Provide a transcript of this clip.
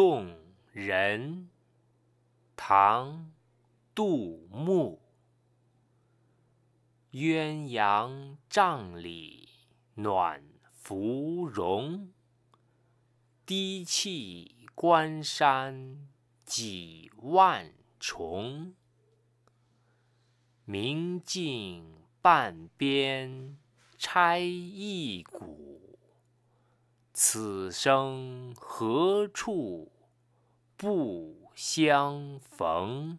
送人，唐·杜牧。鸳鸯帐里暖芙蓉，低泣关山几万重。明镜半边拆一股。此生何处不相逢？